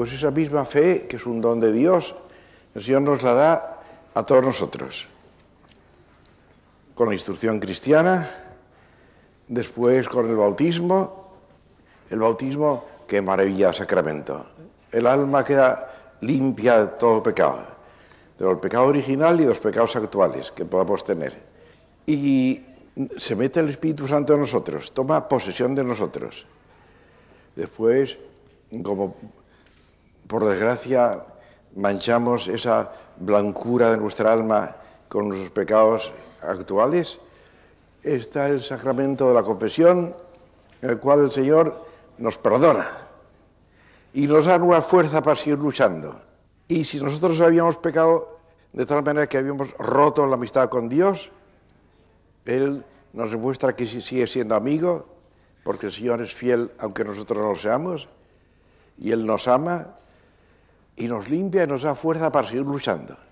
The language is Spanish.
pues esa misma fe, que es un don de Dios, el Señor nos la da a todos nosotros. Con la instrucción cristiana, después con el bautismo, el bautismo, qué maravilla sacramento. El alma queda limpia de todo pecado, de del pecado original y de los pecados actuales que podamos tener. Y se mete el Espíritu Santo en nosotros, toma posesión de nosotros. Después, como por desgracia, manchamos esa blancura de nuestra alma con nuestros pecados actuales, está el sacramento de la confesión, en el cual el Señor nos perdona y nos da nueva fuerza para seguir luchando. Y si nosotros habíamos pecado de tal manera que habíamos roto la amistad con Dios, Él nos demuestra que sigue siendo amigo, porque el Señor es fiel aunque nosotros no lo seamos, y Él nos ama y nos limpia y nos da fuerza para seguir luchando.